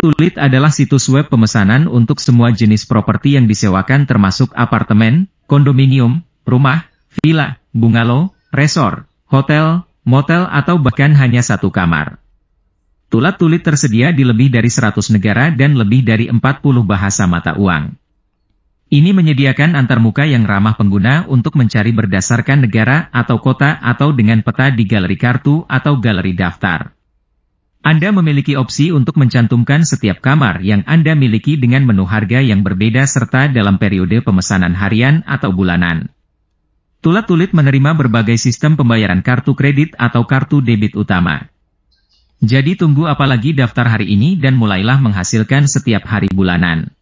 Tulit adalah situs web pemesanan untuk semua jenis properti yang disewakan termasuk apartemen, kondominium, rumah, villa, bungalow, resor, hotel, motel atau bahkan hanya satu kamar. Tulat Tulit tersedia di lebih dari 100 negara dan lebih dari 40 bahasa mata uang. Ini menyediakan antarmuka yang ramah pengguna untuk mencari berdasarkan negara atau kota atau dengan peta di galeri kartu atau galeri daftar. Anda memiliki opsi untuk mencantumkan setiap kamar yang Anda miliki dengan menu harga yang berbeda serta dalam periode pemesanan harian atau bulanan. Tulat-tulit menerima berbagai sistem pembayaran kartu kredit atau kartu debit utama. Jadi tunggu apalagi daftar hari ini dan mulailah menghasilkan setiap hari bulanan.